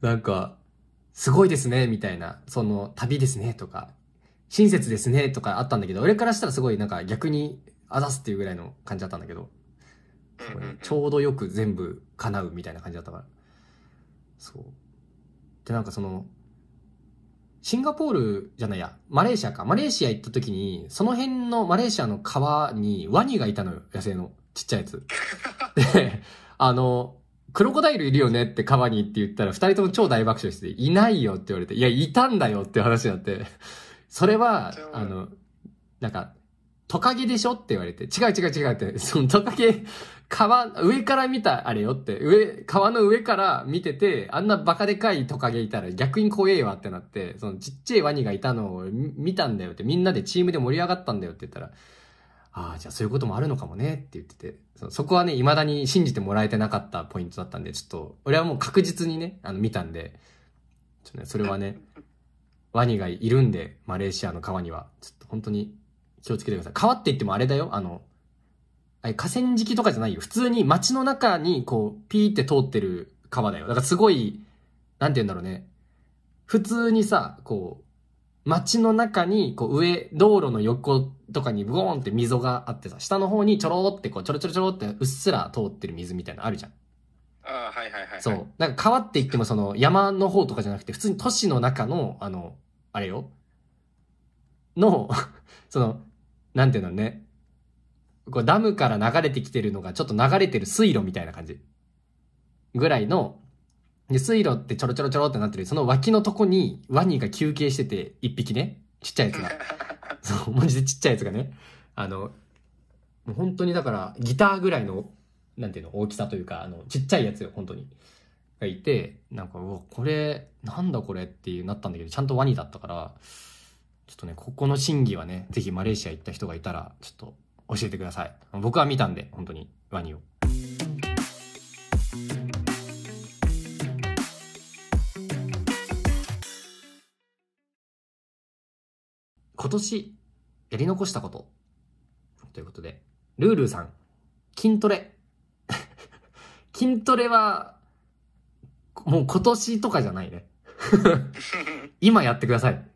S1: なんか、すごいですね、みたいな。その、旅ですね、とか、親切ですね、とかあったんだけど、俺からしたらすごいなんか逆にあざすっていうぐらいの感じだったんだけど、ちょうどよく全部叶うみたいな感じだったから。そう。で、なんかその、シンガポールじゃないや、マレーシアか。マレーシア行った時に、その辺のマレーシアの川にワニがいたのよ、野生の。ちっちゃいやつ。で、あの、クロコダイルいるよねって川にって言ったら、二人とも超大爆笑して、いないよって言われて、いや、いたんだよって話になって、それは、あの、なんか、トカゲでしょって言われて、違う違う違うって、そのトカゲ、川、上から見たあれよって、上、川の上から見てて、あんなバカでかいトカゲいたら逆に怖えわってなって、そのちっちゃいワニがいたのを見たんだよって、みんなでチームで盛り上がったんだよって言ったら、ああ、じゃあそういうこともあるのかもねって言ってて、そそこはね、未だに信じてもらえてなかったポイントだったんで、ちょっと、俺はもう確実にね、あの、見たんで、ちょっとね、それはね、ワニがいるんで、マレーシアの川には、ちょっと本当に気をつけてください。川って言ってもあれだよ。あの、あれ河川敷とかじゃないよ。普通に街の中にこう、ピーって通ってる川だよ。だからすごい、なんて言うんだろうね。普通にさ、こう、街の中に、こう上、道路の横とかにブゴーンって溝があってさ、下の方にちょろってこう、ちょろちょろちょろってうっすら通ってる水みたいなのあるじゃん。ああ、はいはいはい、はい、そう。なんか川って言ってもその山の方とかじゃなくて、普通に都市の中の、あの、あれよ。の、その、なんていうのね、こうダムから流れてきてるのがちょっと流れてる水路みたいな感じ。ぐらいの、で、水路ってちょろちょろちょろってなってる、その脇のとこにワニが休憩してて、一匹ね、ちっちゃいやつが。そう、マジでちっちゃいやつがね、あの、もう本当にだからギターぐらいの、なんていうの、大きさというか、あの、ちっちゃいやつよ、本当に。がいて、なんか、うわ、これ、なんだこれっていうなったんだけど、ちゃんとワニだったから、ちょっとね、ここの審議はね、ぜひマレーシア行った人がいたら、ちょっと教えてください。僕は見たんで、本当に、ワニを。今年、やり残したこと。ということで、ルールさん、筋トレ。
S2: 筋トレは、
S1: もう今年とかじゃないね。今やってください。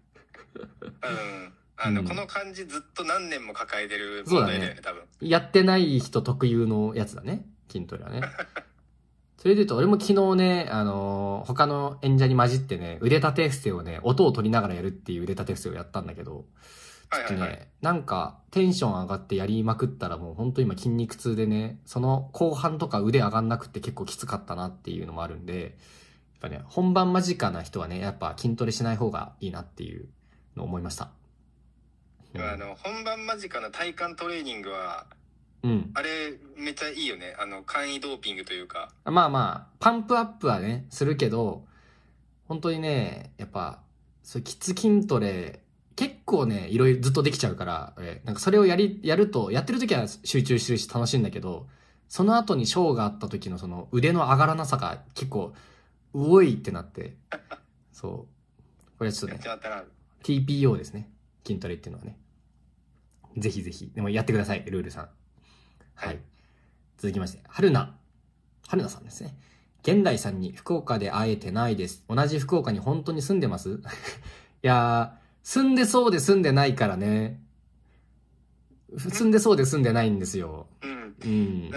S1: あの、うん
S2: この感じずっと何年も抱えてる問題だ
S1: よね、多分。やってない人特有のやつだね。筋トレはね。それで言うと、俺も昨日ね、あのー他の演者に混じってね、腕立て伏せをね、音を取りながらやるっていう腕立て伏せをやったんだけど、ちょっとね、なんかテンション上がってやりまくったらもうほんと今筋肉痛でね、その後半とか腕上がんなくて結構きつかったなっていうのもあるんで、やっぱね、本番間近な人はね、やっぱ筋トレしない方がいいなっていうの思いました。
S2: うん、あの本番間近の体幹トレーニングは、うん、あれめっちゃいいよねあの簡易ドーピングというか
S1: まあまあパンプアップはねするけど本当にねやっぱそうきつ筋トレ結構ねいろいろずっとできちゃうから、えなんかそれをやりやるとやってる時は集中してるし楽しいんだけどその後にショーがあった時のその腕の上がらなさが結構うおいってなってそうこれちょっとね TPO ですね。筋トレっていうのはね。ぜひぜひ。でもやってください、ルールさん。はい。続きまして、春菜。春菜さんですね。現代さんに福岡で会えてないです。同じ福岡に本当に住んでます いやー、住んでそうで住んでないからね。住んでそうで住んでないんですよ。
S2: うん。うん。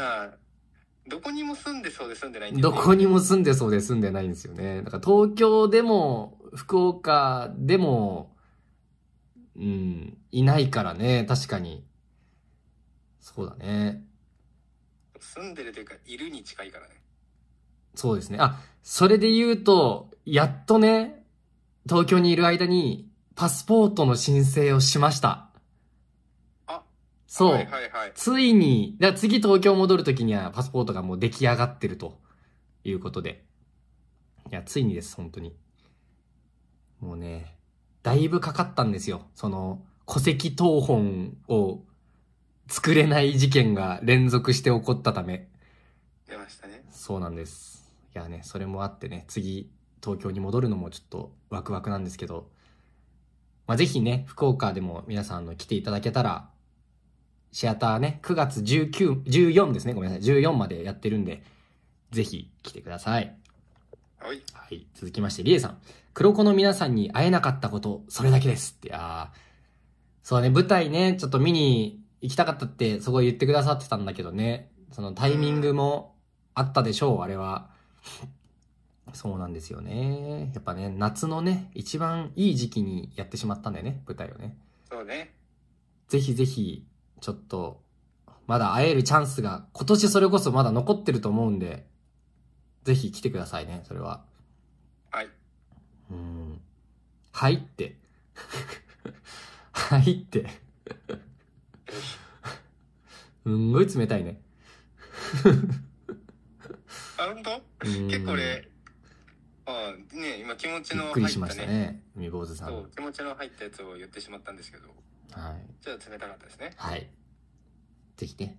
S2: どこにも住んでそうで住んでないんすよ、ね、どこ
S1: にも住んでそうで住んでないんですよね。だから東京でも、福岡でも、うん、いないからね、確かに。そうだね。住んでるというか、いるに近いからね。そうですね。あ、それで言うと、やっとね、東京にいる間に、パスポートの申請をしました。そう、はいはいはい。ついに、次東京戻るときにはパスポートがもう出来上がってるということで。いや、ついにです、本当に。もうね、だいぶかかったんですよ。その、戸籍謄本を作れない事件が連続して起こったため。出ましたね。そうなんです。いやね、それもあってね、次、東京に戻るのもちょっとワクワクなんですけど、まあ、ぜひね、福岡でも皆さんの来ていただけたら、シアターね、9月19、14ですね。ごめんなさい。14までやってるんで、ぜひ来てください。はい。はい。続きまして、りえさん。黒子の皆さんに会えなかったこと、それだけですって。ああ。そうね、舞台ね、ちょっと見に行きたかったって、そこ言ってくださってたんだけどね。そのタイミングもあったでしょう、あれは。そうなんですよね。やっぱね、夏のね、一番いい時期にやってしまったんだよね、舞台をね。そうね。ぜひぜひ、ちょっと、まだ会えるチャンスが、今年それこそまだ残ってると思うんで、ぜひ来てくださいね、それは。はい。うん。はいって。はいって。うんごい冷たいね。あ、本当結構ね、まあね、今気持ちの入った、ね、びっ
S2: くりしましたね、海坊主さん。そう、気持ちの入ったやつを言ってしまったんですけど。はい。ちょっと冷たかったですね。
S1: はい。ぜひね、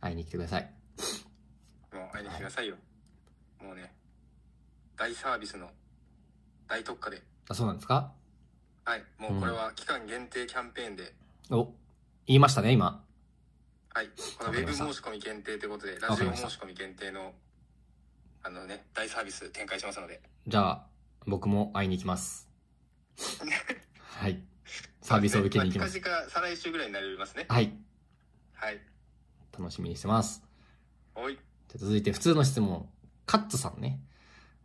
S1: 会いに来てください。
S2: もう会いに来てくださいよ。はい、もうね、大サービスの大特
S1: 価で。あ、そうなんですかはい。もうこれは期間限定キャンペーンで。うん、お、言いましたね、今。
S2: はい。このウェブ申し込み限定ということで、ラジオ申し込み限定の、あのね、大サービス展開しますので。
S1: じゃあ、僕も会いに行きます。はい。サービスを受けに行きます。
S2: まあ、近々再来週ぐらいになりますね。はい。はい。
S1: 楽しみにしてます。はい。続いて普通の質問。カッツさんね。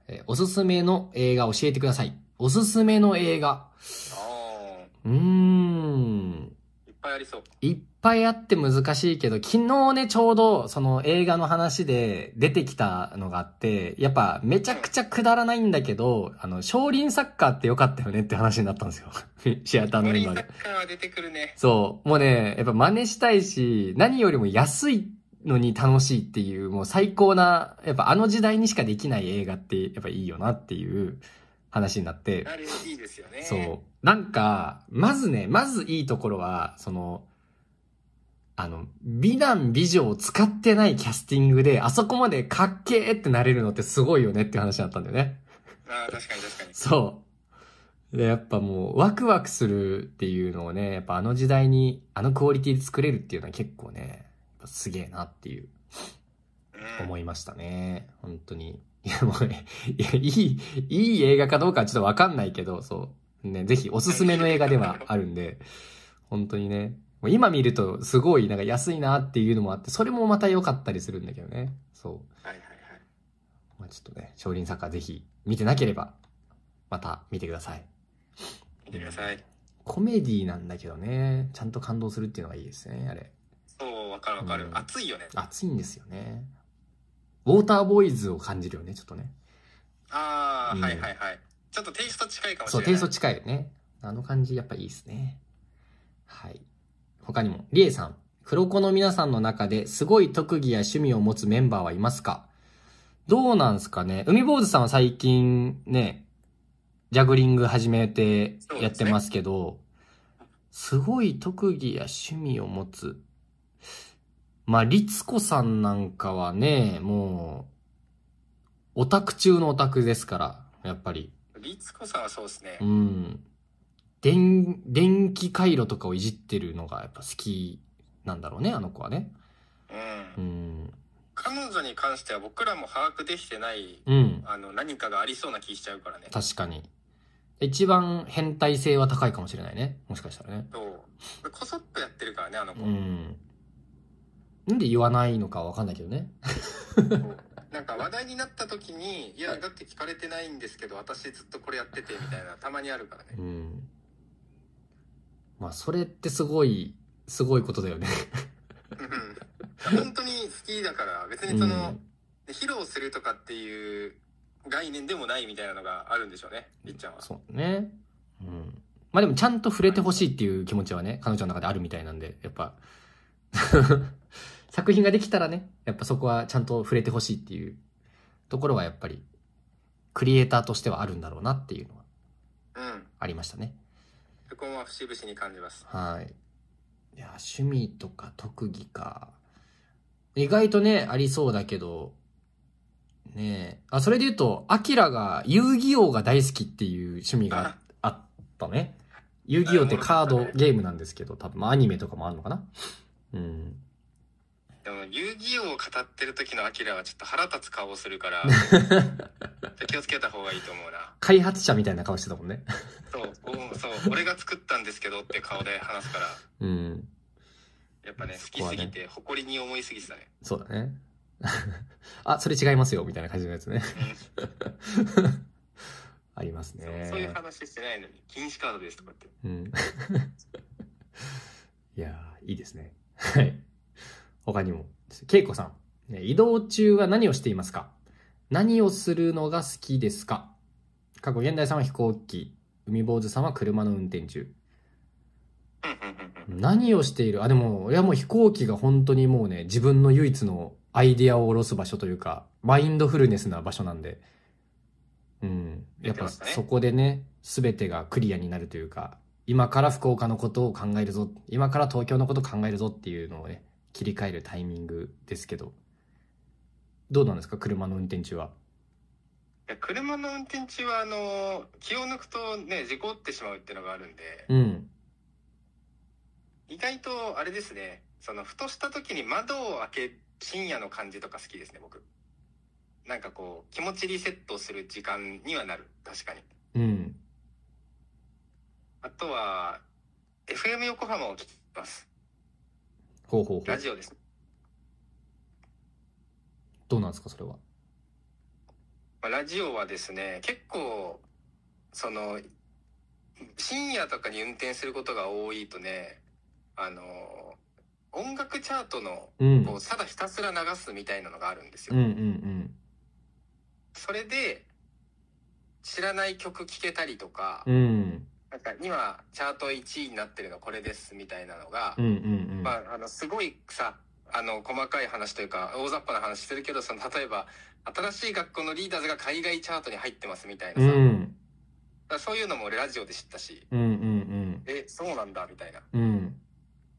S1: えー、おすすめの映画教えてください。おすすめの映画。ああ。うーん。りそう。いっぱいあって難しいけど、昨日ね、ちょうどその映画の話で出てきたのがあって、やっぱめちゃくちゃくだらないんだけど、あの、少林サッカーってよかったよねって話になったんですよ。シアターの今で。少林サッカーは出てくるね。そう。もうね、やっぱ真似したいし、何よりも安いのに楽しいっていう、もう最高な、やっぱあの時代にしかできない映画って、やっぱいいよなっていう話になって。あれ
S2: いいですよね。そ
S1: う。なんか、まずね、まずいいところは、その、あの、美男美女を使ってないキャスティングで、あそこまでかっけーってなれるのってすごいよねって話に話だったんだよね。ああ、確かに確かに。そう。で、やっぱもう、ワクワクするっていうのをね、やっぱあの時代に、あのクオリティで作れるっていうのは結構ね、すげえなっていう、思いましたね。本当に。いや、もう、ね、いや、いい、いい映画かどうかはちょっとわかんないけど、そう。ね、ぜひおすすめの映画ではあるんで、本当にね。今見るとすごいなんか安いなっていうのもあって、それもまた良かったりするんだけどね。そう。はいはいはい。まあちょっとね、少林サッカーぜひ見てなければ、また見てください。見てください。コメディなんだけどね、ちゃんと感動するっていうのがいいですね、あれ。そう、わかるわかる、うん、熱いよね。熱いんですよね。ウォーターボーイズを感じるよね、ちょっとね。
S2: ああ、うん、はいはいはい。ちょっとテイスト近いかもしれない。そう、テイスト
S1: 近いよね。あの感じ、やっぱいいですね。はい。他にも、りえさん。黒子の皆さんの中ですごい特技や趣味を持つメンバーはいますかどうなんすかね海坊主さんは最近ね、ジャグリング始めてやってますけど、すね、すごい特技や趣味を持つ。まあ、律子さんなんかはね、もう、オタク中のオタクですから、やっぱり。
S2: 律子さんはそうですね。
S1: うん。電、電気回路とかをいじってるのがやっぱ好きなんだろうね、あの子はね。
S2: うん。うん彼女に関しては僕らも把握で
S1: きてない、うん、あの何かがありそうな気しちゃうからね確かに一番変態性は高いかもしれないねもしかしたらねそうコソックやってるからねあの子うんなんで言わないのかわかんないけどね。
S2: なんか話題になった時に「いやだって聞かれてないんですけど私ずっとこれやってて」みたいなたまにあるから
S1: ね、うん、まあそれってすごいすごいことだよね
S2: うん、本当に好きだから別にその、うん、披露するとかっていう概念でもないみたいなのがあるんでしょうねりっちゃんはそ
S1: うねうんまあでもちゃんと触れてほしいっていう気持ちはね彼女の中であるみたいなんでやっぱ作品ができたらね、やっぱそこはちゃんと触れてほしいっていうところはやっぱり、クリエイターとしてはあるんだろうなっていうのは、ありましたね。
S2: そこは節々に感じます。はい。いや、
S1: 趣味とか特技か。意外とね、ありそうだけど、ねえ。あ、それで言うと、アキラが遊戯王が大好きっていう趣味があったね。遊戯王ってカードゲームなんですけど、多分、アニメとかもあるのかな。うん。
S2: でも遊戯王を語ってる時のアキラはちょっと腹立つ顔をするから 気をつけた方がいいと思
S1: うな開発者みたいな顔してたもんね
S2: そうそう俺が作ったんですけどって顔で話すからうんやっぱね、ね、好きすぎて誇りに思いすぎてたね
S1: そうだね あそれ違いますよみたいな感じのやつね ありますねそういう
S2: 話してないのに禁止カードですとかってうん
S1: いやいいですねはい他にも、けいこさん、移動中は何をしていますか何をするのが好きですか過去、現代さんは飛行機、海坊主さんは車の運転中。何をしているあ、でも、いやもう飛行機が本当にもうね、自分の唯一のアイディアを下ろす場所というか、マインドフルネスな場所なんで。うん。やっぱそこでね、すべ、てがクリアになるというか、今から福岡のことを考えるぞ、今から東京のことを考えるぞっていうのをね、切り替えるタイミングですけどどうなんですか車の運転中は。
S2: いや車の運転中はあの気を抜くとね事故ってしまうっていうのがあるんで、うん、意外とあれですねそのふとした時に窓を開け深夜の感じとか好きですね僕なんかこう気持ちリセットする時間にはなる確かにうん
S1: あとは FM 横浜を聞きますほうほうほうラジオです。どうなんですか、それは。
S2: ラジオはですね、結構、その、深夜とかに運転することが多いとね、あの、音楽チャートの、こう、ただひたすら流すみたいなのがあるんですよ。うんうんうん、それで、知らない曲聴けたりとか、
S1: うん、なんか今チャート1位になってるのこれですみたいなのが、ま
S2: あ、あのすごいさあの細かい話というか大雑把な話するけどその例えば新しい学校のリーダーズが海外チャートに入ってますみたいなさ、うん、だそういうのも俺ラジオで知ったし、
S1: うんうんうん、
S2: えそうなんだみたいな、うん、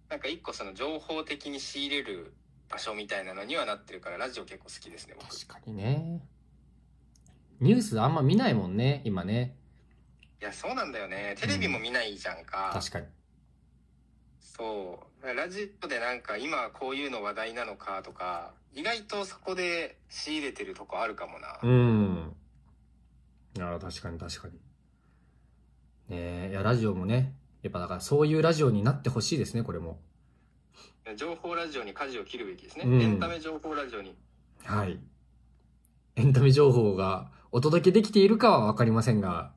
S2: なんか一個その情報的に仕入れる場所みたいなのにはなってるからラジオ結構好きですね僕確か
S1: にねニュースあんま見ないもんね今ね
S2: いや、そうなんだよね。テレビも見ないじゃんか。確かに。そう。ラジオでなんか今こういうの話題なのかとか、意外とそこで仕入れてるとこあるかもな。
S1: うん。ああ、確かに確かに。ねえ、いや、ラジオもね、やっぱだからそういうラジオになってほしいですね、これも。情報ラジオに舵を切るべきですね。うん、エンタメ情報ラジオに。はい。エンタメ情報がお届けできているかはわかりませんが、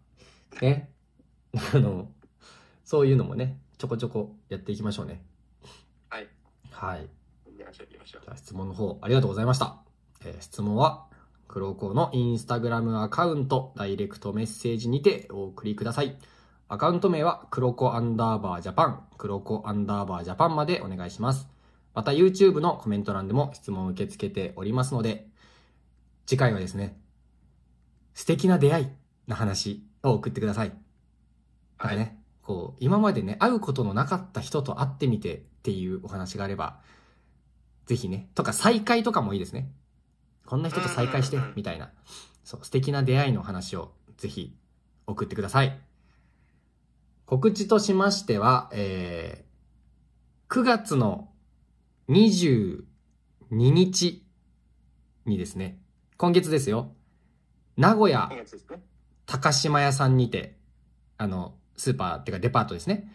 S1: ね。あの、そういうのもね、ちょこちょこやっていきましょうね。はい。はい。じゃあ質問の方、ありがとうございました。えー、質問は、黒子のインスタグラムアカウント、ダイレクトメッセージにてお送りください。アカウント名は、黒子アンダーバージャパン、黒子アンダーバージャパンまでお願いします。また YouTube のコメント欄でも質問を受け付けておりますので、次回はですね、素敵な出会いの話を送ってください。はい。ね、こう、今までね、会うことのなかった人と会ってみてっていうお話があれば、ぜひね、とか再会とかもいいですね。こんな人と再会して、みたいな。そう、素敵な出会いの話をぜひ送ってください。告知としましては、えー、9月の22日にですね、今月ですよ、名古屋高島屋さんにて、あの、スーパーっていうかデパートですね。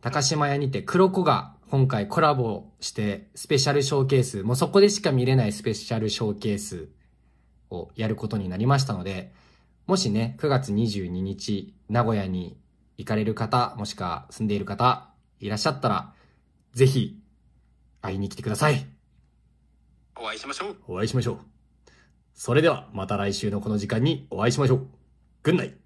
S1: 高島屋にて黒子が今回コラボしてスペシャルショーケース、もうそこでしか見れないスペシャルショーケースをやることになりましたので、もしね、9月22日、名古屋に行かれる方、もしくは住んでいる方、いらっしゃったら、ぜひ、会いに来てください。お会いしましょう。お会いしましょう。それでは、また来週のこの時間にお会いしましょう。Good night.